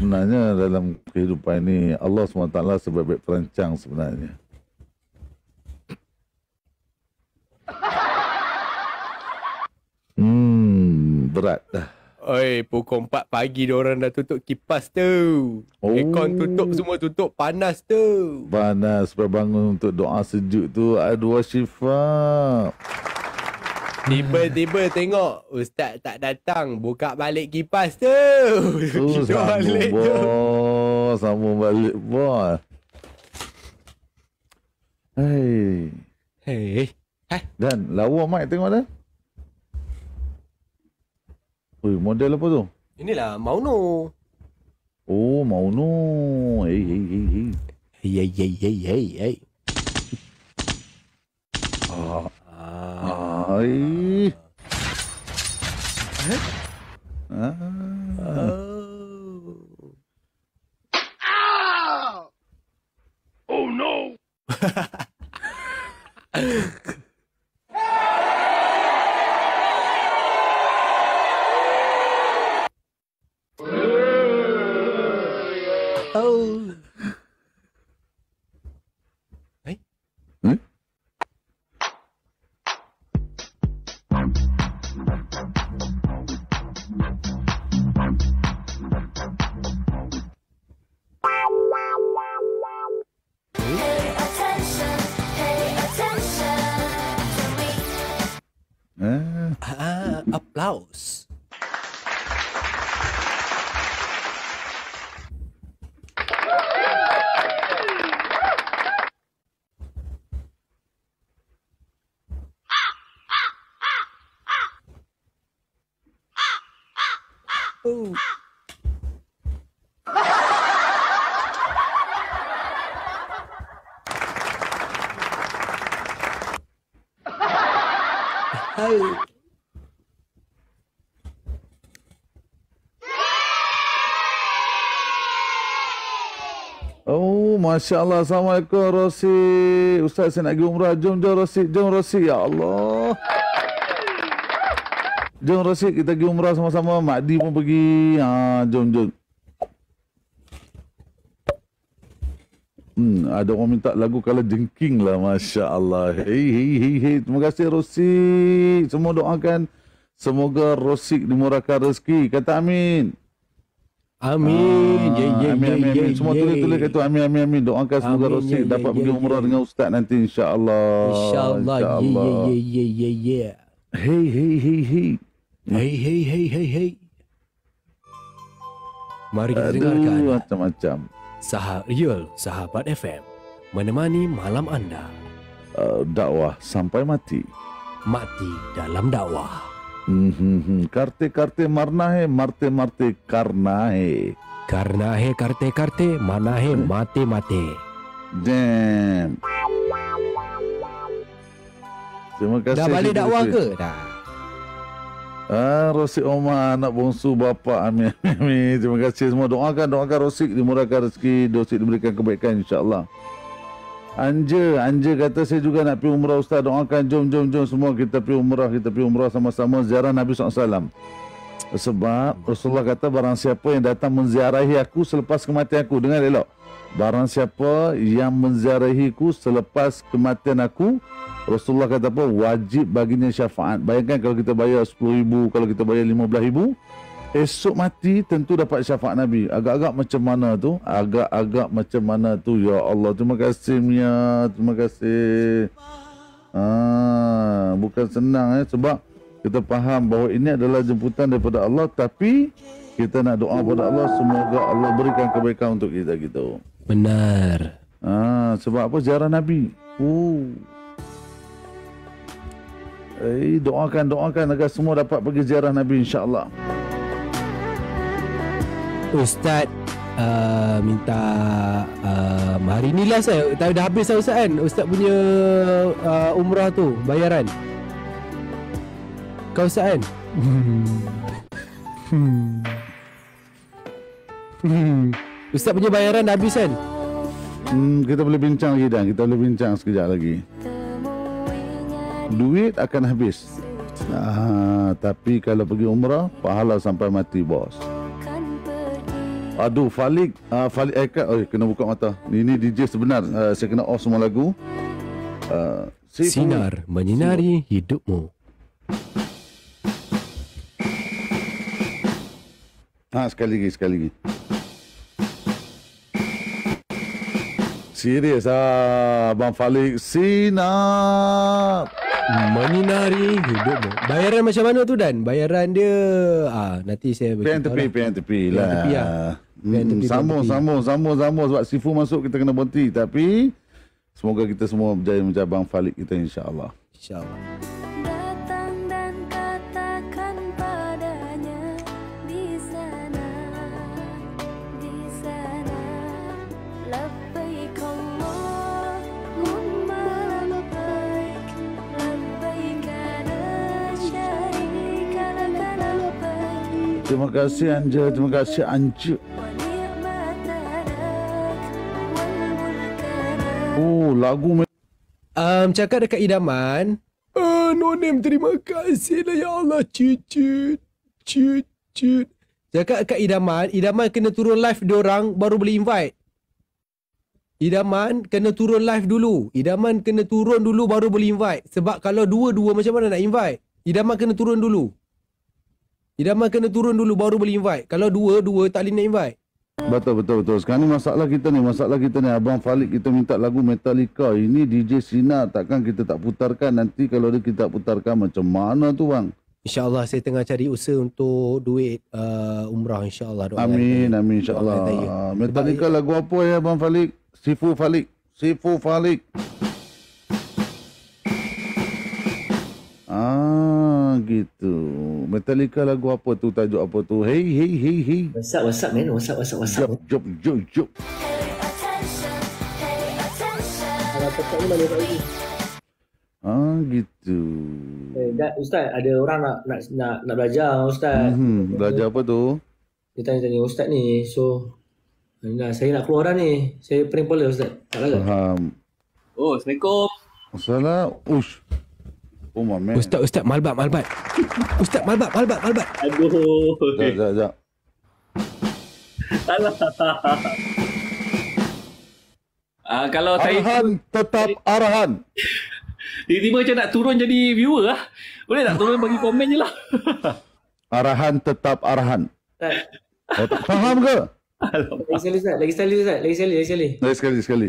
sebenarnya dalam kehidupan ini Allah SWT lah sebab baik perancang sebenarnya. Hmm, berat dah. Oi, pukul 4 pagi dia orang dah tutup kipas tu. Oh. Aircon tutup semua tutup panas tu. Panas sebab untuk doa sejuk tu. Aduh, Aduh, Syifa. Tiba-tiba tengok Ustaz tak datang Buka balik kipas tu oh, Kita balik tu Sambung balik bos Hei Hei Ha? Dan lawa mic tengok dah. Oi, model apa tu? Inilah Mauno. Oh, Mauno. Hey, hey, hey, hey. Hey, hey, hey, hey, hey. Ay. Ah. Oh. Ah! Oh no. Oh, Masya Allah. Assalamualaikum, Rosi. Ustaz, saya nak pergi umrah. Jom, jom, Rosi. Jom, Rosi. Ya Allah. Jom, Rosi. Kita pergi umrah sama-sama. Mahdi pun pergi. Ha, jom, jom. Hmm, ada orang minta lagu kalau jengking lah Masya Allah Hei hei hei hei, Terima kasih Rosik Semua doakan Semoga Rosik dimurahkan rezeki Kata amin Amin ah, yeah, yeah, Amin amin, amin. Semua tulis tulis kata amin amin amin Doakan semoga amin, Rosik yeah, dapat yeah, pergi umrah yeah. dengan ustaz nanti Insya Allah Insya Allah, insya Allah. Yeah, yeah, yeah, yeah, yeah. Hei hei hei hei. Hei hei hei hei hei. Mari kita Aduh, dengarkan Aduh macam-macam Saha Real Sahabat FM menemani malam anda. Uh, dakwah sampai mati. Mati dalam dakwah. Karte mm-hmm. karte marnahe marte marte karnahe. Karnahe karte karte manahe mate hmm. mate. Damn. Terima kasih. Dah balik dakwah ke? Dah. Ah, Rosik Omar anak bongsu bapa Amin, amin, amin. Terima kasih semua Doakan doakan Rosik dimurahkan rezeki dosik diberikan kebaikan insyaAllah Anja Anja kata saya juga nak pergi umrah ustaz Doakan jom jom jom semua kita pergi umrah Kita pergi umrah sama-sama Ziarah Nabi SAW Sebab Rasulullah kata Barang siapa yang datang menziarahi aku Selepas kematian aku Dengar elok Barang siapa yang menziarahiku selepas kematian aku Rasulullah kata apa wajib baginya syafaat bayangkan kalau kita bayar 10 ribu kalau kita bayar 15 ribu esok mati tentu dapat syafaat Nabi agak-agak macam mana tu agak-agak macam mana tu ya Allah terima kasih Mia terima kasih ah, bukan senang eh sebab kita faham bahawa ini adalah jemputan daripada Allah tapi kita nak doa kepada Allah semoga Allah berikan kebaikan untuk kita gitu benar ah, sebab apa ziarah Nabi uh. Eh, doakan doakan agar semua dapat pergi ziarah Nabi insyaAllah Ustaz uh, minta uh, hari ni lah saya tapi dah habis lah Ustaz kan Ustaz punya uh, umrah tu bayaran kau Ustaz kan hmm. Ustaz punya bayaran dah habis kan hmm, kita boleh bincang lagi dan kita boleh bincang sekejap lagi duit akan habis ah, tapi kalau pergi umrah pahala sampai mati bos aduh falik ah, falik eh, oh, kena buka mata ini DJ sebenar uh, saya kena off semua lagu uh, sinar falik. menyinari sinar. hidupmu Ah, sekali lagi, sekali lagi. Serius ah, Abang Falik. Sinar! Menyinari hidupmu Bayaran macam mana tu Dan? Bayaran dia ah, Nanti saya beritahu Pian tepi, lah. pian tepi lah Pian tepi lah hmm, Sambung, sambung, sambung, sambung Sebab sifu masuk kita kena berhenti Tapi Semoga kita semua berjaya mencabang falik kita insyaAllah InsyaAllah Terima kasih Anja, terima kasih Anju. Oh, lagu Um, cakap dekat idaman. Uh, no name, terima kasih lah ya Allah. Cucut, cucut. Jaga dekat idaman, idaman kena turun live diorang baru boleh invite. Idaman kena turun live dulu. Idaman kena turun dulu baru boleh invite. Sebab kalau dua-dua macam mana nak invite? Idaman kena turun dulu. Idaman kena turun dulu baru boleh invite. Kalau dua, dua tak boleh nak invite. Betul, betul, betul. Sekarang ni masalah kita ni, masalah kita ni. Abang Falik kita minta lagu Metallica. Ini DJ Sina takkan kita tak putarkan nanti kalau dia kita putarkan macam mana tu bang? InsyaAllah saya tengah cari usaha untuk duit uh, umrah insyaAllah. Amin, amin insyaAllah. Ah, Metallica Sebab lagu apa ya Abang Falik? Sifu Falik. Sifu Falik. Ah gitu. Metallica lagu apa tu tajuk apa tu? Hey hey hey hey. WhatsApp WhatsApp man. WhatsApp WhatsApp WhatsApp. Jump jump jump. jump. Ah gitu. Eh, ustaz ada orang nak nak nak, nak belajar ustaz. Hmm, belajar apa tu? Dia tanya tanya ustaz ni. So nah, saya nak keluar dah ni. Saya pering kepala ustaz. Tak lah. Oh, assalamualaikum. Assalamualaikum. Ush. Oh my man. Ustaz, Ustaz, malbat, malbat. Ustaz, malbat, malbat, malbat. Aduh. Sekejap, sekejap, sekejap. Alah. Uh, kalau arahan saya... tetap arahan Tiba-tiba macam nak turun jadi viewer lah. Boleh tak turun bagi komen je lah. arahan tetap arahan Oh, tak faham ke? Alamak. Lagi sekali, Ustaz. Lagi sekali, Ustaz. Lagi sekali, lagi sekali. Lagi sekali, sekali.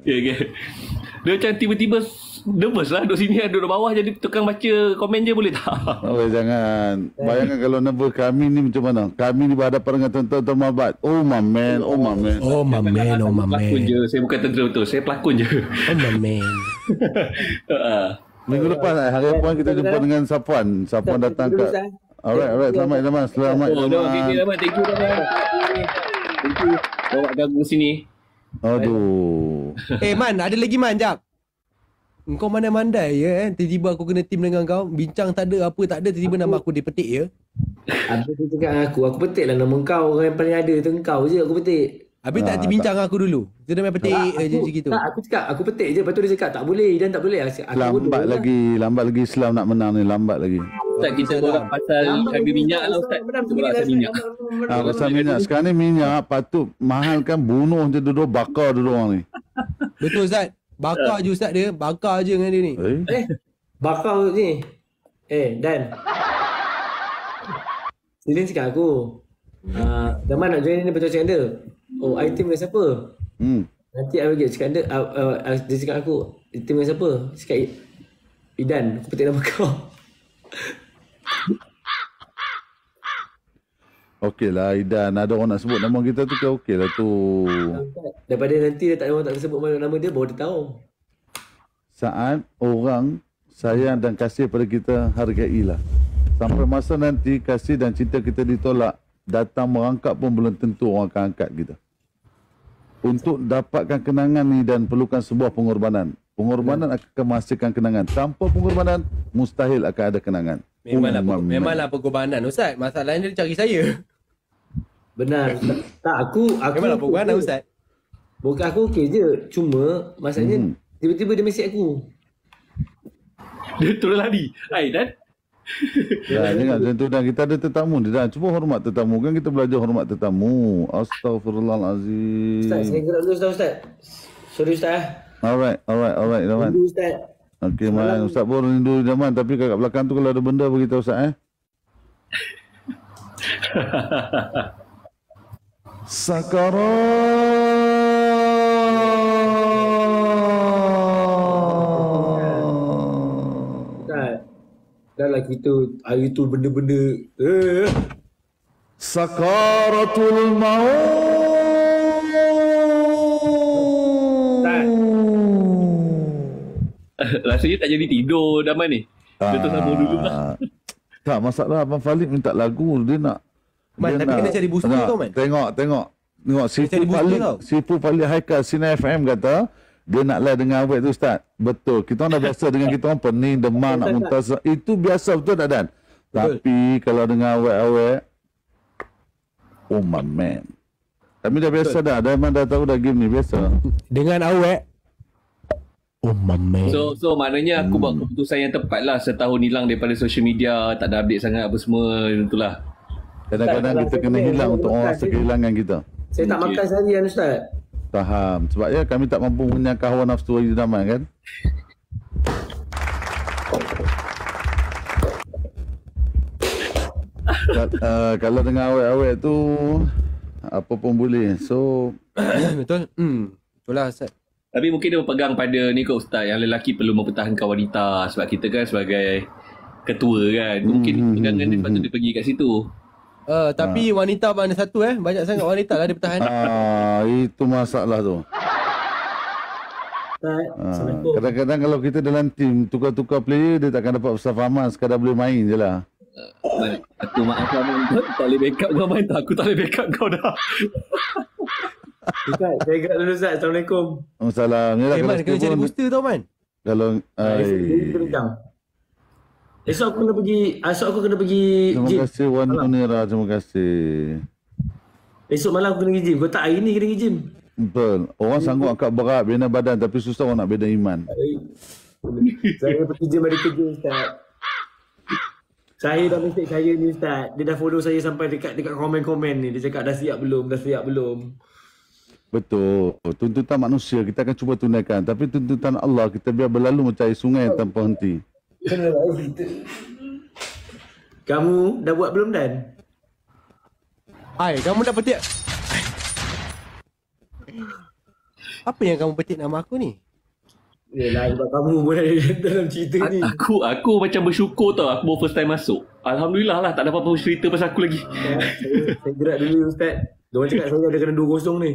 Okay, okay. Dia macam tiba-tiba nervous lah duduk sini lah, duduk bawah jadi tukang baca komen je boleh tak? Oh, jangan. Bayangkan kalau nervous kami ni macam mana? Kami ni berhadapan dengan tuan-tuan Oh my man, oh my man. Oh my man, oh my man. Saya, oh, my man. bukan tentera betul, saya pelakon je. Oh my man. Ha. Minggu lepas eh, hari apa kita jumpa dengan Safuan. Safuan datang kat... Alright, alright. Selamat, selamat. Selamat, selamat. Oh, Thank you, Thank you. Bawa gagu sini. Aduh. Eh Man, ada lagi Man, jap. Kau mandai-mandai ya eh. Tiba-tiba aku kena team dengan kau. Bincang tak ada apa tak ada. Tiba-tiba nama aku dipetik ya. Apa tu cakap aku? Aku petik lah nama kau. Orang yang paling ada tu kau je aku petik. Habis tak dibincang ah, dengan aku dulu. Kita dah main petik eh, je gitu. Tak, aku cakap aku petik je. Lepas tu dia cakap tak boleh. Dan tak boleh. Aku lambat lagi. Lah. Lambat lagi Islam nak menang ni. Lambat lagi. Ustaz, kita buat pasal harga minyak lah Ustaz. Menang, tu pasal minyak. Ha, pasal minyak. Sekarang ni minyak patut mahal kan bunuh je duduk bakar duduk orang ni. Betul Ustaz. Bakar je Ustaz dia. Bakar je dengan dia ni. Eh? eh bakar ni. Eh, Dan. Silin cakap aku. Uh, Zaman nak join ni betul-betul cakap dia. Oh, I team dengan siapa? Hmm. Nanti I bagi cakap dia, uh, uh, dia cakap aku, I team dengan siapa? Cakap, Idan, aku petik nama kau. Okey lah, Idan. Ada orang nak sebut nama kita tu, kau okay lah tu. Daripada nanti dia tak ada orang tak sebut mana nama dia, baru dia tahu. Saat orang sayang dan kasih pada kita, hargailah. Sampai masa nanti kasih dan cinta kita ditolak, datang merangkap pun belum tentu orang akan angkat kita. Untuk dapatkan kenangan ni dan perlukan sebuah pengorbanan. Pengorbanan ya. akan menghasilkan kenangan. Tanpa pengorbanan, mustahil akan ada kenangan. Memanglah, um, pe- memanglah pengorbanan Ustaz. Masalahnya dia cari saya. Benar. tak, aku... aku memanglah pengorbanan aku, Ustaz. Bukan aku okey je. Cuma, masalahnya hmm. tiba-tiba dia mesej aku. Dia terus lari. Hai, dan Ya, jangan macam tu dah. Kita ada tetamu. Dia dah cuba hormat tetamu. Kan kita belajar hormat tetamu. Astaghfirullahalazim. Ustaz, saya gerak dulu Ustaz. Ustaz. Sorry Ustaz. Eh. Alright, alright, alright. Rindu Ustaz. Okay, Malam. main. Ustaz pun rindu zaman. Tapi kat belakang tu kalau ada benda beritahu Ustaz eh. Sakarat. lah kita hari tu benda-benda eh. Sakaratul mau. Rasanya tak jadi tidur dah mana ni. Betul sama dulu lah. Ah. Tak masalah Abang Falik minta lagu dia nak Man, dia tapi nak, kena cari booster tu man. Tengok, tengok. Tengok Sipu Falik, Sipu Falik Haikal Sina FM kata, dia nak lay dengan awet tu ustaz. Betul. Kita orang dah biasa dengan kita orang pening, demam, nak muntah. Itu biasa betul tak Dan? Betul. Tapi kalau dengan awet-awet, oh my man. Tapi dah biasa betul. dah. Dah memang dah tahu dah game ni biasa. Dengan awet, Oh my man. So so maknanya aku hmm. buat keputusan yang tepat lah setahun hilang daripada social media tak ada update sangat apa semua itulah. Kadang-kadang kita kena hilang untuk orang rasa kehilangan kita. Saya tak makan sehari kan Ustaz. Faham. Sebab ya kami tak mampu menyangka hawa nafsu Haji Zaman kan? Kat, uh, kalau dengan awet-awet tu apa pun boleh. So betul. Hmm. Itulah Ustaz. Tapi mungkin dia pegang pada ni kot Ustaz yang lelaki perlu mempertahankan wanita sebab kita kan sebagai ketua kan. Mungkin hmm, pegangan hmm, dia hmm, patut hmm. dia pergi kat situ. Uh, tapi ha. wanita mana satu eh? Banyak sangat wanita lah di pertahanan. Ah, itu masalah tu. Ha. Kadang-kadang kalau kita dalam tim tukar-tukar player dia takkan dapat besar faman sekadar boleh main je lah. Uh, aku maafkan aku tak boleh backup kau main tak. Aku tak boleh backup kau dah. Ustaz, saya ingat dulu Ustaz. Assalamualaikum. Assalamualaikum. Oh, eh, hey, Man, kena jadi booster tau Man. Kalau... Ay. Ay. Esok aku kena pergi Esok aku kena pergi Terima kasih Wan Munira Terima kasih Esok malam aku kena pergi gym Kau tak hari ni kena pergi gym Betul Orang sanggup angkat berat Bina badan Tapi susah orang nak bina iman Saya pergi gym hari kerja Ustaz saya dah mesti saya ni Ustaz. Dia dah follow saya sampai dekat dekat komen-komen ni. Dia cakap dah siap belum, dah siap belum. Betul. Tuntutan manusia kita akan cuba tunaikan. Tapi tuntutan Allah kita biar berlalu macam air sungai tanpa henti. Lah, eh, kamu dah buat belum Dan? Hai, kamu dah petik. Apa yang kamu petik nama aku ni? Yelah, sebab kamu pun ada dalam cerita A- ni. Aku aku macam bersyukur tau aku baru first time masuk. Alhamdulillah lah, tak ada apa-apa cerita pasal aku lagi. Ya, saya, gerak dulu Ustaz. Diorang cakap saya ada kena dua kosong ni.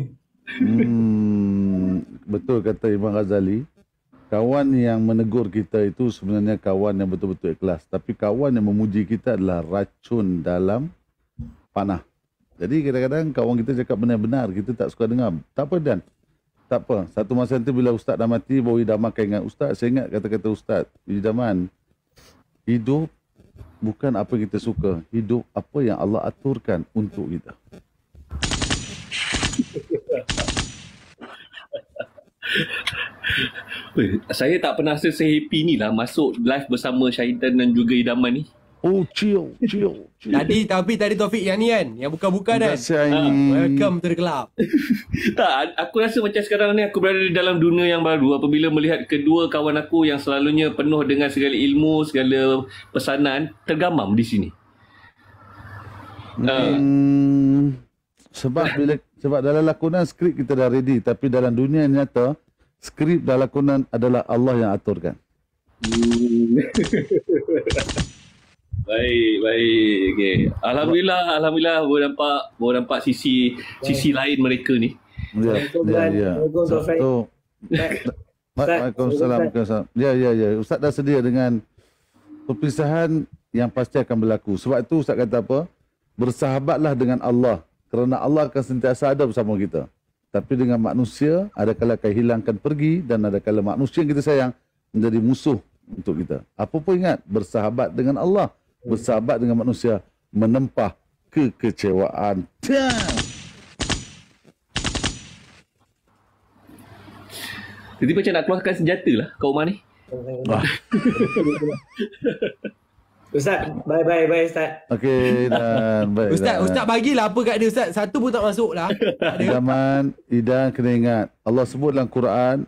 Hmm, betul kata Imam Ghazali kawan yang menegur kita itu sebenarnya kawan yang betul-betul ikhlas. Tapi kawan yang memuji kita adalah racun dalam panah. Jadi kadang-kadang kawan kita cakap benar-benar, kita tak suka dengar. Tak apa Dan, tak apa. Satu masa nanti bila Ustaz dah mati, bawa Ida makan dengan Ustaz. Saya ingat kata-kata Ustaz, Idaman, hidup bukan apa kita suka. Hidup apa yang Allah aturkan untuk kita. Yeah. saya tak pernah rasa sehappy ni lah masuk live bersama Syaitan dan juga Idaman ni. Oh, chill, chill. Tadi, tapi tadi Taufik yang ni kan? Yang buka-buka kan? Saya... Ah, welcome to the club. tak, aku rasa macam sekarang ni aku berada di dalam dunia yang baru apabila melihat kedua kawan aku yang selalunya penuh dengan segala ilmu, segala pesanan tergamam di sini. Mungkin uh. Ah. sebab bila sebab dalam lakonan skrip kita dah ready tapi dalam dunia nyata skrip dan lakonan adalah Allah yang aturkan. Hmm. baik, baik. Okay. Alhamdulillah, alhamdulillah boleh nampak boleh nampak sisi baik. sisi lain mereka ni. Ya. Ya. ya. ya. Waalaikumsalam. Ya, ya, ya. Ustaz dah sedia dengan perpisahan yang pasti akan berlaku. Sebab itu Ustaz kata apa? Bersahabatlah dengan Allah kerana Allah akan sentiasa ada bersama kita. Tapi dengan manusia, ada kala akan hilangkan pergi dan ada kala manusia yang kita sayang menjadi musuh untuk kita. Apa pun ingat, bersahabat dengan Allah, bersahabat dengan manusia, menempah kekecewaan. Jadi macam nak keluarkan senjata lah kau rumah ni. Ah. Ustaz, bye bye bye Ustaz. Okey, dan bye. Ustaz, dan. Lah. Ustaz bagilah apa kat dia Ustaz. Satu pun tak masuk lah. Zaman Idan kena ingat. Allah sebut dalam Quran,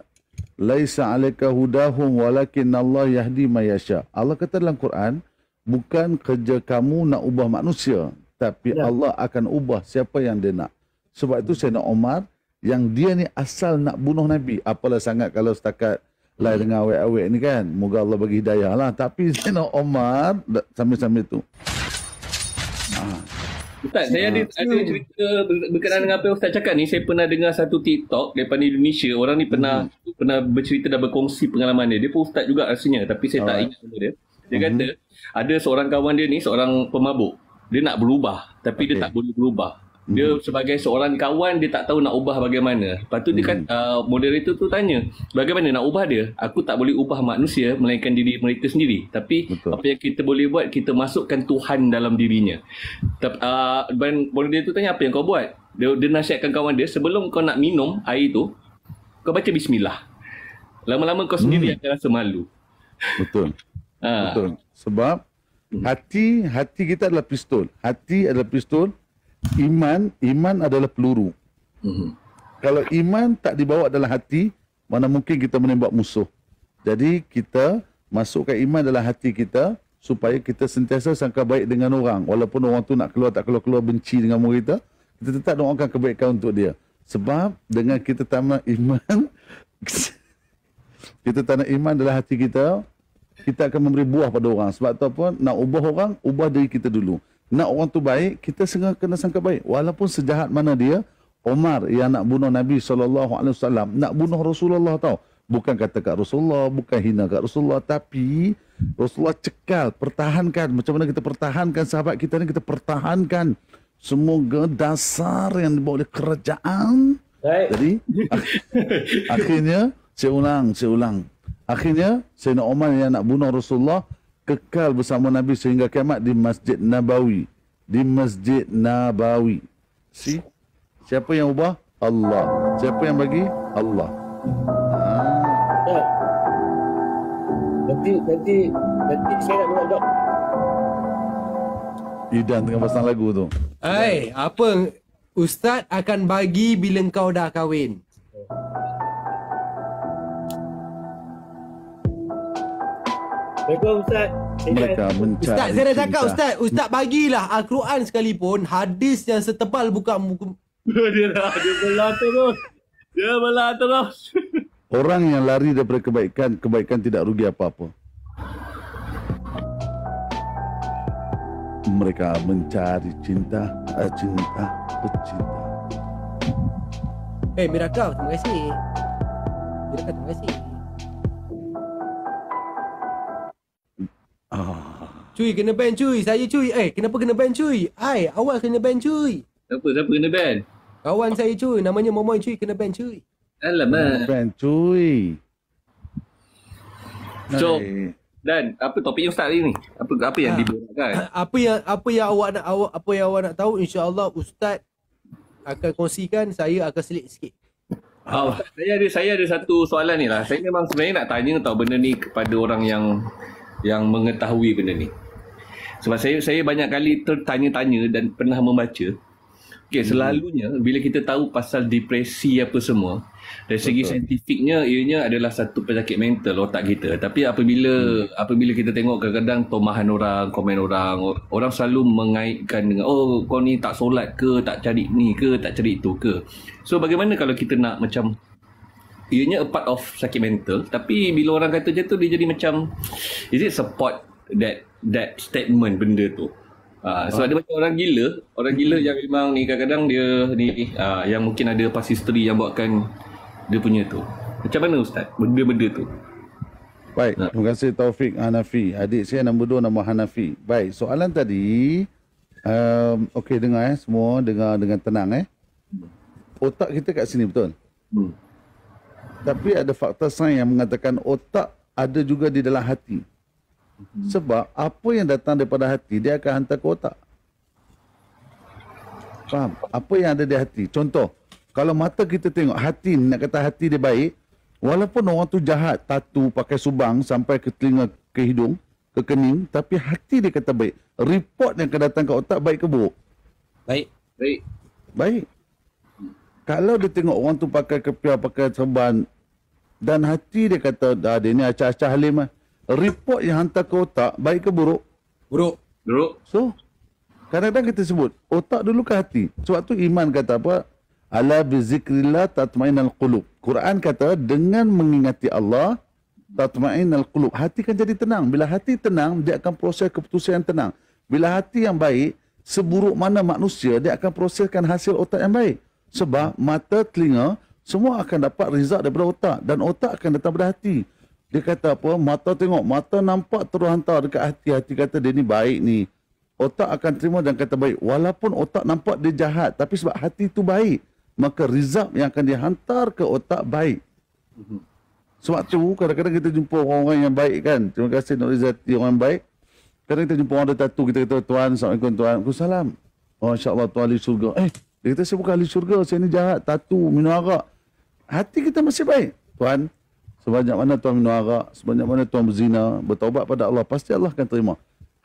Laisa alaika hudahum walakin Allah yahdi mayasha. Allah kata dalam Quran, bukan kerja kamu nak ubah manusia. Tapi ya. Allah akan ubah siapa yang dia nak. Sebab itu saya nak Omar, yang dia ni asal nak bunuh Nabi. Apalah sangat kalau setakat lain hmm. dengan awek-awek ni kan. Moga Allah bagi hidayah lah. Tapi nak Omar sambil-sambil tu. Ah. Ustaz, saya ada, ah. ada cerita berkenaan dengan apa Ustaz cakap ni. Saya pernah dengar satu TikTok daripada Indonesia. Orang ni pernah hmm. pernah bercerita dan berkongsi pengalaman dia. Dia pun Ustaz juga rasanya. Tapi saya Alright. tak ingat dia. Dia hmm. kata, hmm. ada seorang kawan dia ni, seorang pemabuk. Dia nak berubah. Tapi okay. dia tak boleh berubah. Dia hmm. sebagai seorang kawan dia tak tahu nak ubah bagaimana. Lepas tu dia hmm. kan hmm. uh, moderator tu tanya, bagaimana nak ubah dia? Aku tak boleh ubah manusia melainkan diri mereka sendiri. Tapi Betul. apa yang kita boleh buat kita masukkan Tuhan dalam dirinya. Tapi uh, moderator tu tanya apa yang kau buat? Dia, dia nasihatkan kawan dia sebelum kau nak minum air tu kau baca bismillah. Lama-lama kau sendiri hmm. akan rasa malu. Betul. Ah. Betul. Sebab hmm. hati hati kita adalah pistol. Hati adalah pistol iman iman adalah peluru. Mm-hmm. Kalau iman tak dibawa dalam hati, mana mungkin kita menembak musuh. Jadi kita masukkan iman dalam hati kita supaya kita sentiasa sangka baik dengan orang. Walaupun orang tu nak keluar tak keluar-keluar benci dengan murid kita, kita tetap doakan kebaikan untuk dia. Sebab dengan kita tanam iman, kita tanam iman dalam hati kita, kita akan memberi buah pada orang. Sebab tu apa, nak ubah orang, ubah diri kita dulu nak orang tu baik, kita sengaja kena sangka baik. Walaupun sejahat mana dia, Omar yang nak bunuh Nabi SAW, nak bunuh Rasulullah tau. Bukan kata kat Rasulullah, bukan hina kat Rasulullah. Tapi Rasulullah cekal, pertahankan. Macam mana kita pertahankan sahabat kita ni, kita pertahankan. Semoga dasar yang dibawa oleh kerajaan. Baik. Jadi, akhirnya, saya ulang, saya ulang. Akhirnya, Sayyidina Omar yang nak bunuh Rasulullah, kekal bersama Nabi sehingga kiamat di Masjid Nabawi. Di Masjid Nabawi. Si? Siapa yang ubah? Allah. Siapa yang bagi? Allah. Ah. Eh. Nanti, nanti, nanti saya nak buat dok. Idan tengah pasang lagu tu. Hei, apa? Ustaz akan bagi bila kau dah kahwin. Ustaz. Mereka mencari Ustaz, saya dah cakap Ustaz. Ustaz bagilah Al-Quran sekalipun hadis yang setebal buka muka. dia dah, dia belah terus. Dia belah terus. Orang yang lari daripada kebaikan, kebaikan tidak rugi apa-apa. Mereka mencari cinta, eh, cinta, cinta. Eh, hey, Miraka, terima kasih. Miraka, terima kasih. Ah. Cui kena ban cuy Saya cuy, Eh, kenapa kena ban cuy, Ai, awak kena ban cuy, Siapa? Siapa kena ban? Kawan saya cuy Namanya Momoy cui kena ban cui. Alamak. Kena ban cuy, So, dan apa topik yang ustaz ni? Apa apa yang ha. Ah. diberikan? Apa yang apa yang awak nak awak apa yang awak nak tahu insya-Allah ustaz akan kongsikan saya akan selit sikit. Oh. Saya ada saya ada satu soalan ni lah. Saya memang sebenarnya nak tanya tau benda ni kepada orang yang yang mengetahui benda ni. Sebab saya saya banyak kali tertanya-tanya dan pernah membaca. Okey, hmm. selalunya bila kita tahu pasal depresi apa semua, dari segi Betul. saintifiknya ianya adalah satu penyakit mental otak kita. Tapi apabila hmm. apabila kita tengok kadang-kadang tomahan orang, komen orang, orang selalu mengaitkan dengan oh kau ni tak solat ke, tak cari ni ke, tak cari itu ke. So bagaimana kalau kita nak macam ianya a part of sakit mental tapi bila orang kata je tu dia jadi macam is it support that that statement benda tu uh, sebab oh. dia macam orang gila orang gila hmm. yang memang ni kadang-kadang dia ni uh, yang mungkin ada past history yang buatkan dia punya tu macam mana ustaz benda-benda tu baik nah. terima kasih Taufik Hanafi adik saya nombor 2 nama Hanafi baik soalan tadi um, okey dengar eh semua dengar dengan tenang eh otak kita kat sini betul hmm. Tapi ada fakta sains yang mengatakan otak ada juga di dalam hati. Hmm. Sebab apa yang datang daripada hati, dia akan hantar ke otak. Faham? Apa yang ada di hati? Contoh, kalau mata kita tengok hati, nak kata hati dia baik, walaupun orang tu jahat, tatu, pakai subang sampai ke telinga, ke hidung, ke kening, tapi hati dia kata baik. Report yang akan datang ke otak baik ke buruk? Baik. Baik. Baik. Hmm. Kalau dia tengok orang tu pakai kepiah, pakai serban, dan hati dia kata dah dia ni acah-acah halim lah. Report yang hantar ke otak baik ke buruk? Buruk. Buruk. So kadang-kadang kita sebut otak dulu ke hati? Sebab tu iman kata apa? Ala bi zikrillah Al qulub. Quran kata dengan mengingati Allah Al qulub. Hati kan jadi tenang. Bila hati tenang dia akan proses keputusan yang tenang. Bila hati yang baik seburuk mana manusia dia akan proseskan hasil otak yang baik. Sebab mata, telinga, semua akan dapat result daripada otak dan otak akan datang daripada hati. Dia kata apa? Mata tengok, mata nampak terus hantar dekat hati. Hati kata dia ni baik ni. Otak akan terima dan kata baik. Walaupun otak nampak dia jahat tapi sebab hati tu baik, maka result yang akan dihantar ke otak baik. Mhm. Sebab tu kadang-kadang kita jumpa orang-orang yang baik kan. Terima kasih Nur Izzati orang yang baik. Kadang kadang kita jumpa orang ada tatu, kita kata, Tuan, Assalamualaikum Tuan. Assalamualaikum. Oh, InsyaAllah Tuan ahli syurga. Eh, dia kata, saya bukan ahli syurga, saya ni jahat, tatu, minum arak hati kita masih baik. Tuhan, sebanyak mana tuan minum arak, sebanyak mana tuan berzina, bertaubat pada Allah, pasti Allah akan terima.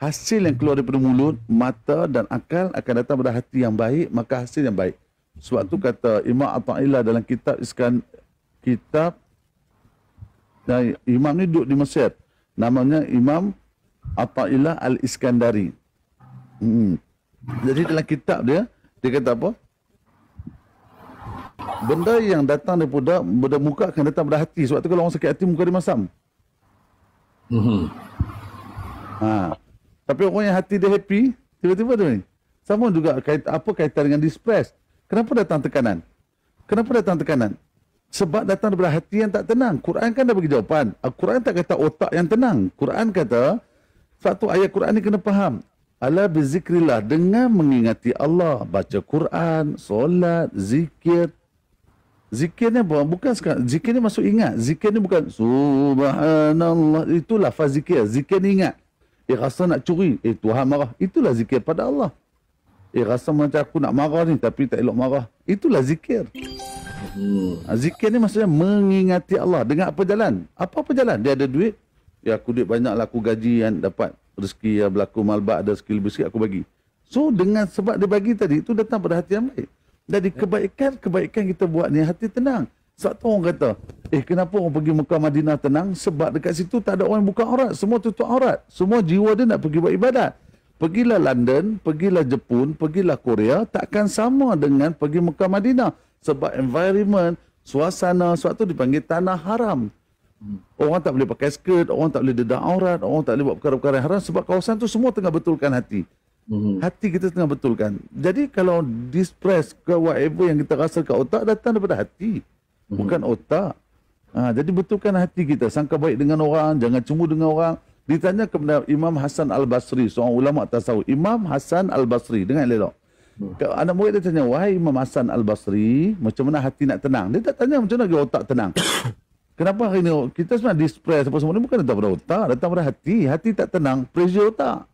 Hasil yang keluar daripada mulut, mata dan akal akan datang pada hati yang baik, maka hasil yang baik. Sebab tu kata Imam Al Atta'illah dalam kitab iskan kitab dan Imam ni duduk di Mesir. Namanya Imam Al Atta'illah Al-Iskandari. Hmm. Jadi dalam kitab dia, dia kata apa? benda yang datang daripada benda muka akan datang pada hati sebab tu kalau orang sakit hati muka dia masam mm-hmm. ha. tapi orang yang hati dia happy tiba-tiba tu ni sama juga kait, apa kaitan dengan distress kenapa datang tekanan kenapa datang tekanan sebab datang daripada hati yang tak tenang Quran kan dah bagi jawapan ah, Quran tak kata otak yang tenang Quran kata satu ayat Quran ni kena faham Allah bizikrillah dengan mengingati Allah baca Quran solat zikir zikirnya bukan, bukan sekarang. Zikir ni masuk ingat. Zikir ni bukan subhanallah. Itulah faz zikir. Zikir ni ingat. Eh rasa nak curi. Eh Tuhan marah. Itulah zikir pada Allah. Eh rasa macam aku nak marah ni tapi tak elok marah. Itulah zikir. Hmm. Zikir ni maksudnya mengingati Allah. Dengan apa jalan? Apa-apa jalan? Dia ada duit. Ya aku duit banyak lah. Aku gaji yang dapat. Rezeki Ya, berlaku malbak ada skill lebih sikit aku bagi. So dengan sebab dia bagi tadi itu datang pada hati yang baik. Dari kebaikan-kebaikan kita buat ni hati tenang. Sebab tu orang kata, eh kenapa orang pergi Mekah Madinah tenang? Sebab dekat situ tak ada orang buka aurat. Semua tutup aurat. Semua jiwa dia nak pergi buat ibadat. Pergilah London, pergilah Jepun, pergilah Korea, takkan sama dengan pergi Mekah Madinah. Sebab environment, suasana, sebab tu dipanggil tanah haram. Orang tak boleh pakai skirt, orang tak boleh dedak aurat, orang tak boleh buat perkara-perkara haram sebab kawasan tu semua tengah betulkan hati. Mhm. Hati kita tengah betulkan. Jadi kalau distress ke whatever yang kita rasa ke otak datang daripada hati. Mhm. Bukan otak. Ha, jadi betulkan hati kita. Sangka baik dengan orang. Jangan cemburu dengan orang. Ditanya kepada Imam Hasan Al-Basri. Seorang ulama tasawuf. Imam Hasan Al-Basri. Dengan elok. Mm-hmm. Anak murid dia tanya. Wahai Imam Hasan Al-Basri. Macam mana hati nak tenang? Dia tak tanya macam mana otak tenang. Kenapa hari ini kita sebenarnya distress apa semua ni bukan datang pada otak, datang pada hati. Hati tak tenang, pressure otak.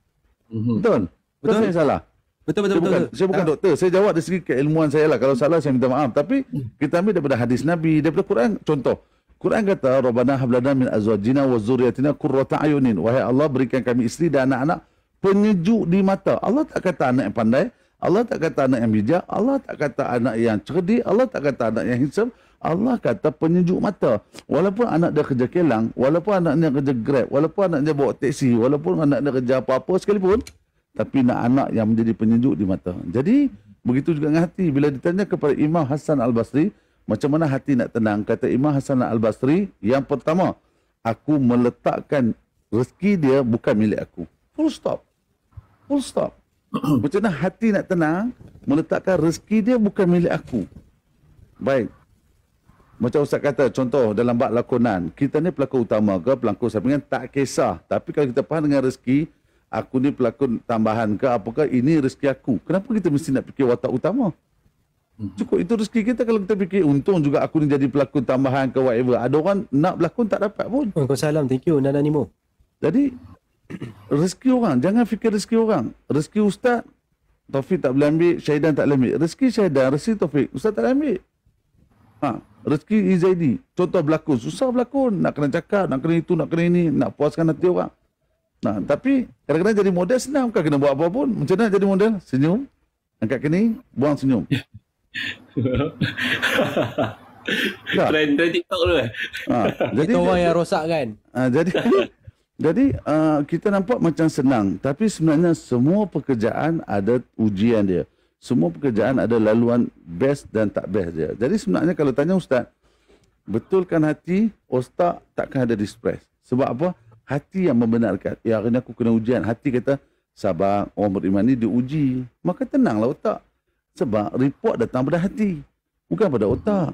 Mm-hmm. Betul? Betul saya salah. Betul betul saya betul, bukan, betul. Saya bukan ha. doktor. Saya jawab dari segi keilmuan saya lah. Kalau salah saya minta maaf. Tapi kita ambil daripada hadis Nabi, daripada Quran contoh. Quran kata, "Rabbana hab lana min azwajina wa dhurriyyatina qurrata ayunin." Wahai Allah berikan kami isteri dan anak-anak penyejuk di mata. Allah tak kata anak yang pandai, Allah tak kata anak yang bijak, Allah tak kata anak yang cerdik, Allah tak kata anak yang hisam. Allah kata penyejuk mata. Walaupun anak dia kerja kelang, walaupun anaknya kerja grab, walaupun anaknya bawa teksi, walaupun anak dia kerja apa-apa sekalipun, tapi nak anak yang menjadi penyejuk di mata. Jadi begitu juga dengan hati. Bila ditanya kepada Imam Hasan Al-Basri, macam mana hati nak tenang? Kata Imam Hasan Al-Basri, yang pertama, aku meletakkan rezeki dia bukan milik aku. Full stop. Full stop. macam mana hati nak tenang, meletakkan rezeki dia bukan milik aku. Baik. Macam Ustaz kata, contoh dalam bak lakonan, kita ni pelakon utama ke pelakon sampingan, tak kisah. Tapi kalau kita faham dengan rezeki, aku ni pelakon tambahan ke apakah ini rezeki aku kenapa kita mesti nak fikir watak utama hmm. cukup itu rezeki kita kalau kita fikir untung juga aku ni jadi pelakon tambahan ke whatever ada orang nak pelakon tak dapat pun oh, Salam, thank you Nana Nimo jadi rezeki orang jangan fikir rezeki orang rezeki ustaz Taufik tak boleh ambil Syahidan tak boleh ambil rezeki Syahidan rezeki Taufik ustaz tak boleh ambil ha, rezeki Izaidi contoh berlakon susah berlakon nak kena cakap nak kena itu nak kena ini nak puaskan hati orang Nah, tapi kadang-kadang jadi model senang bukan kena buat apa pun. Macam mana jadi model? Senyum, angkat kening, buang senyum. Tak. Trend, trend TikTok tu eh. Ha, jadi kita orang yang rosak kan. Ha, jadi jadi uh, kita nampak macam senang tapi sebenarnya semua pekerjaan ada ujian dia. Semua pekerjaan ada laluan best dan tak best dia. Jadi sebenarnya kalau tanya ustaz, betulkan hati ustaz takkan ada distress. Sebab apa? hati yang membenarkan. Ya hari ini aku kena ujian. Hati kata sabar orang beriman ini diuji. Maka tenanglah otak. Sebab report datang pada hati. Bukan pada otak.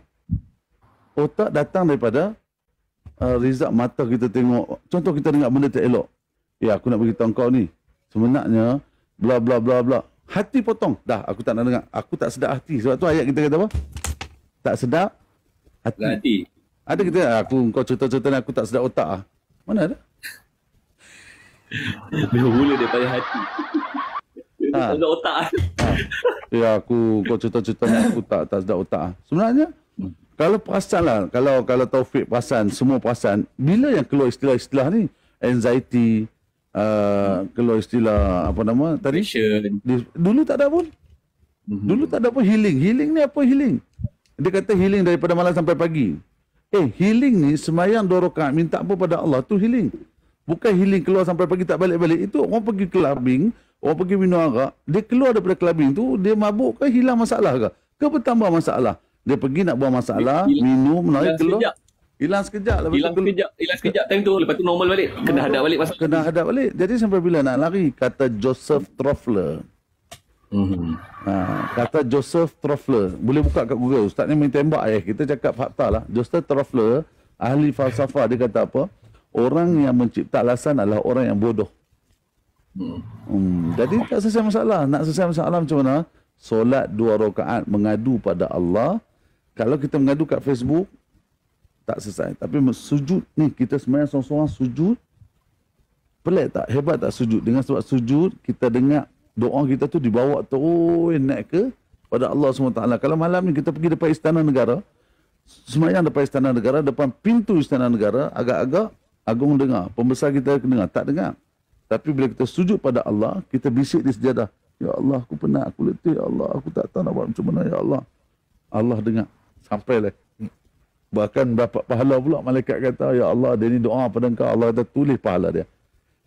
Otak datang daripada uh, rizab mata kita tengok. Contoh kita dengar benda tak elok. Ya aku nak beritahu kau ni. Sebenarnya bla bla bla bla. Hati potong. Dah aku tak nak dengar. Aku tak sedap hati. Sebab tu ayat kita kata apa? Tak sedap hati. hati. Ada kita aku kau cerita-cerita ni aku tak sedap otak ah. Mana ada? Bermula daripada hati. Ha. Sedap otak. Ha. Ya, aku kau cerita-cerita aku tak, tak sedap otak. Sebenarnya, kalau perasan lah, kalau, kalau Taufik perasan, semua perasan, bila yang keluar istilah-istilah ni, anxiety, uh, keluar istilah apa nama tadi? Depression. Dulu tak ada pun. Mm-hmm. Dulu tak ada pun healing. Healing ni apa healing? Dia kata healing daripada malam sampai pagi. Eh, healing ni semayang dua rakaat minta apa pada Allah tu healing. Bukan healing keluar sampai pagi tak balik-balik. Itu orang pergi clubbing, orang pergi minum arak, dia keluar daripada clubbing tu, dia mabuk ke hilang masalah ke? Ke bertambah masalah? Dia pergi nak buang masalah, minum, naik keluar. Sekejap. Hilang sekejap. Lepas hilang sekejap. Hilang sekejap time tu. Lepas tu normal balik. Kena hadap balik. Masa Kena hadap balik. Jadi sampai bila nak lari? Kata Joseph Troffler. Mm-hmm. Ha, kata Joseph Troffler. Boleh buka kat Google. Ustaz ni main tembak eh. Kita cakap fakta lah. Joseph Troffler, ahli falsafah dia kata apa? orang yang mencipta alasan adalah orang yang bodoh. Hmm. hmm. Jadi tak selesai masalah. Nak selesai masalah macam mana? Solat dua rakaat mengadu pada Allah. Kalau kita mengadu kat Facebook, tak selesai. Tapi sujud ni, kita sebenarnya seorang-seorang sujud. Pelik tak? Hebat tak sujud? Dengan sebab sujud, kita dengar doa kita tu dibawa terus naik ke pada Allah SWT. Kalau malam ni kita pergi depan istana negara, semayang depan istana negara, depan pintu istana negara, agak-agak agung dengar, pembesar kita dengar, tak dengar. Tapi bila kita sujud pada Allah, kita bisik di sejadah. Ya Allah, aku penat, aku letih, ya Allah, aku tak tahu nak buat macam mana, ya Allah. Allah dengar, sampai sampailah. Bahkan dapat pahala pula, malaikat kata, ya Allah, dia ni doa pada engkau, Allah kata tulis pahala dia.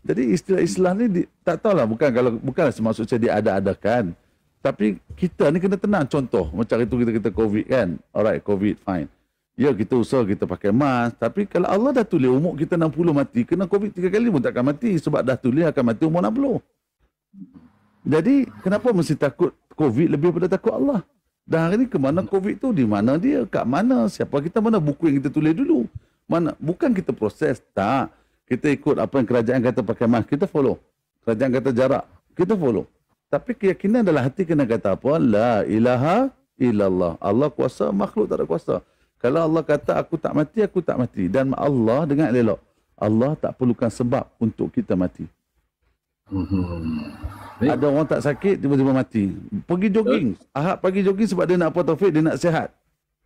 Jadi istilah istilah ni di, tak tahulah bukan kalau bukan semaksud saya dia ada adakan tapi kita ni kena tenang contoh macam itu kita kita covid kan alright covid fine Ya kita usah kita pakai mask Tapi kalau Allah dah tulis umur kita 60 mati Kena covid 3 kali pun takkan mati Sebab dah tulis akan mati umur 60 Jadi kenapa mesti takut covid lebih daripada takut Allah Dan hari ni ke mana covid tu Di mana dia, kat mana, siapa kita Mana buku yang kita tulis dulu mana Bukan kita proses, tak Kita ikut apa yang kerajaan kata pakai mask Kita follow Kerajaan kata jarak Kita follow Tapi keyakinan adalah hati kena kata apa La ilaha illallah Allah kuasa, makhluk tak ada kuasa kalau Allah kata aku tak mati, aku tak mati. Dan Allah dengan elok. Allah tak perlukan sebab untuk kita mati. Hmm. Ada orang tak sakit, tiba-tiba mati. Pergi jogging. Ahad pergi jogging sebab dia nak apa taufik, dia nak sihat.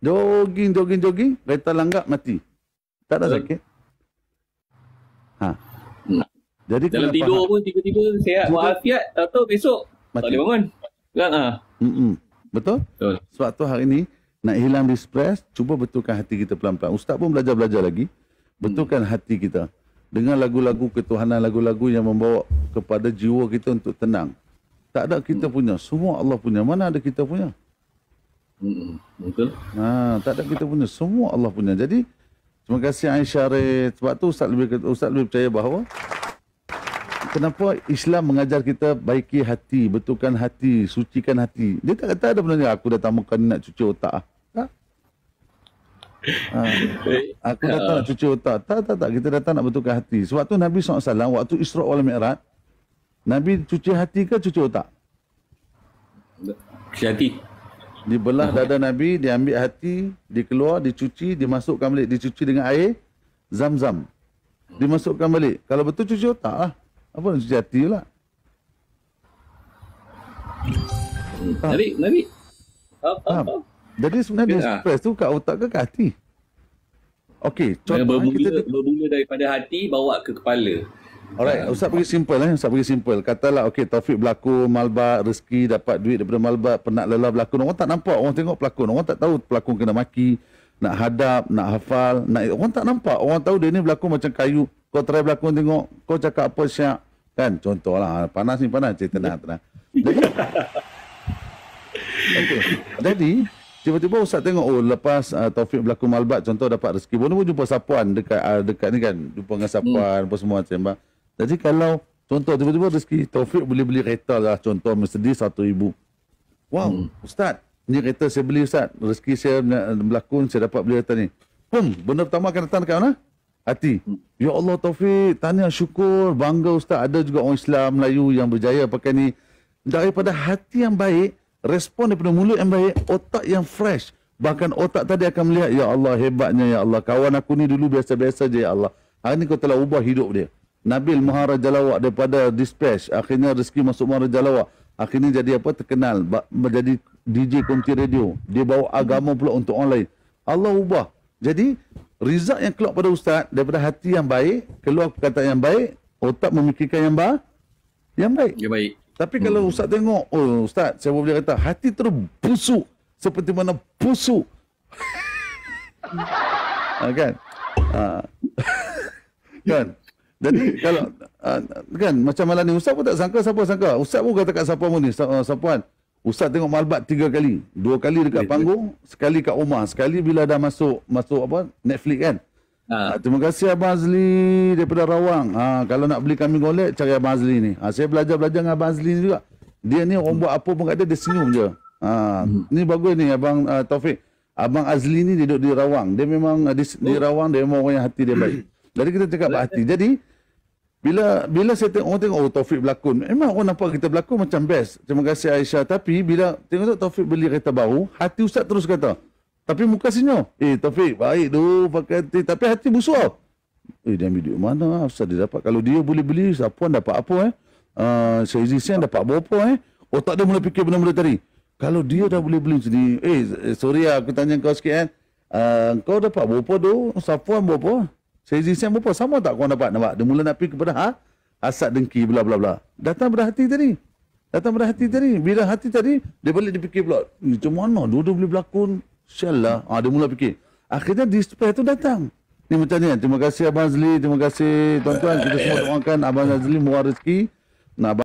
Jogging, jogging, jogging. Kereta langgar, mati. Tak ada sakit. Ha. Jadi Dalam tidur pun tiba-tiba sihat. Muafiat, tak tahu besok. Mati. Tak boleh bangun. tak kan? ha. Betul? Betul. Sebab tu hari ni, nak hilang di stres, cuba betulkan hati kita pelan-pelan. Ustaz pun belajar-belajar lagi. Betulkan hati kita. Dengan lagu-lagu ketuhanan, lagu-lagu yang membawa kepada jiwa kita untuk tenang. Tak ada kita punya. Semua Allah punya. Mana ada kita punya? Mungkin. Betul. Ha, tak ada kita punya. Semua Allah punya. Jadi, terima kasih Aisyah Reh. Sebab tu Ustaz lebih, Ustaz lebih percaya bahawa kenapa Islam mengajar kita baiki hati, betulkan hati, sucikan hati. Dia tak kata ada benda ni, aku datang muka ni nak cuci otak. Ah ha. Aku ah. datang nak cuci otak. Tak, tak, tak. Kita datang nak bertukar hati. Sebab tu Nabi SAW, waktu Isra' wal Mi'rad, Nabi cuci hati ke cuci otak? Cuci hati. Dibelah oh. dada Nabi, diambil hati, dikeluar, dicuci, dimasukkan balik. Dicuci dengan air, zam-zam. Dimasukkan balik. Kalau betul cuci otak lah. Apa nak cuci hati lah. Nabi, Nabi. apa, apa? up. Jadi sebenarnya Bila. stres tu kat otak ke kat hati? Okey, contoh bermula, kita... Bermula daripada hati, bawa ke kepala. Alright, usah pergi simple eh. usah pergi simple. Katalah, okey, Taufik berlaku, malba, rezeki, dapat duit daripada malba, penat lelah berlakon. Orang tak nampak orang tengok pelakon. Orang tak tahu pelakon kena maki, nak hadap, nak hafal. Nak... Orang tak nampak. Orang tahu dia ni berlakon macam kayu. Kau try berlakon tengok, kau cakap apa syak. Kan, contohlah. Ah, panas ni panas, cerita tenang, tenang. Jadi, okay. jadi Tiba-tiba Ustaz tengok oh lepas uh, Taufik berlaku malbat contoh dapat rezeki pun jumpa sapuan dekat uh, dekat ni kan jumpa dengan sapuan hmm. apa semua macam bang. Jadi kalau contoh tiba-tiba rezeki Taufik boleh beli kereta lah contoh Mercedes ibu. Wow, hmm. Ustaz, ni kereta saya beli Ustaz. Rezeki saya berlakon saya dapat beli kereta ni. Pum, benda pertama akan datang dekat mana? Hati. Hmm. Ya Allah Taufik, tanya syukur, bangga Ustaz ada juga orang Islam Melayu yang berjaya pakai ni. Daripada hati yang baik, respon daripada mulut yang baik, otak yang fresh. Bahkan otak tadi akan melihat, Ya Allah hebatnya Ya Allah. Kawan aku ni dulu biasa-biasa je Ya Allah. Hari ni kau telah ubah hidup dia. Nabil Muharra Jalawak daripada dispatch. Akhirnya rezeki masuk Muharra Jalawak. Akhirnya jadi apa? Terkenal. Menjadi DJ Kunti Radio. Dia bawa agama pula untuk orang lain. Allah ubah. Jadi, rizal yang keluar pada ustaz, daripada hati yang baik, keluar perkataan yang baik, otak memikirkan yang baik. Yang baik. Yang baik. Tapi kalau hmm. ustaz tengok, oh ustaz, saya boleh kata hati terus seperti mana busuk. ha, kan? Ha. kan? Jadi kalau uh, kan macam malam ni ustaz pun tak sangka siapa sangka. Ustaz pun kata kat siapa pun ni, siapa kan? Ustaz tengok malbat tiga kali. Dua kali dekat panggung, sekali kat rumah, sekali bila dah masuk masuk apa Netflix kan. Ha. Ah, terima kasih Abang Azli daripada Rawang. Ha, kalau nak beli kami golek, cari Abang Azli ni. Ha, saya belajar-belajar dengan Abang Azli ni juga. Dia ni orang buat apa pun kat dia, dia senyum je. Ha, hmm. Ni bagus ni Abang uh, Taufik. Abang Azli ni duduk di Rawang. Dia memang ah, di, di Rawang, dia memang orang yang hati dia baik. Jadi kita cakap Bila hati. Jadi, bila bila saya tengok orang tengok oh Taufik berlakon memang orang nampak kita berlakon macam best terima kasih Aisyah tapi bila tengok tu Taufik beli kereta baru hati ustaz terus kata tapi muka senyum. Eh Taufik, baik tu pakai hati. Tapi hati busuk tau. Eh dia ambil duit mana lah. Ustaz dia dapat. Kalau dia boleh beli, siapa dapat apa eh. Uh, ah, Syahizi Sian dapat berapa eh. Otak dia mula fikir benda-benda tadi. Kalau dia dah boleh beli sini, eh, eh sorry lah aku tanya kau sikit eh. Uh, kau dapat berapa tu? Safuan berapa? Syahizi Sian berapa? Sama tak kau dapat? Nampak? Dia mula nak pergi kepada ha? Asad dengki bla bla bla. Datang pada hati tadi. Datang pada hati tadi. Bila hati tadi, dia balik dia fikir pula. Macam mana? Dua-dua boleh berlakon. Insyaallah. Ah dia mula fikir. Akhirnya dispatch itu datang. Ini macam ni. Kan, terima kasih Abang Azli. Terima kasih tuan-tuan. Kita semua doakan Abang Azli mewariski rezeki. Nah,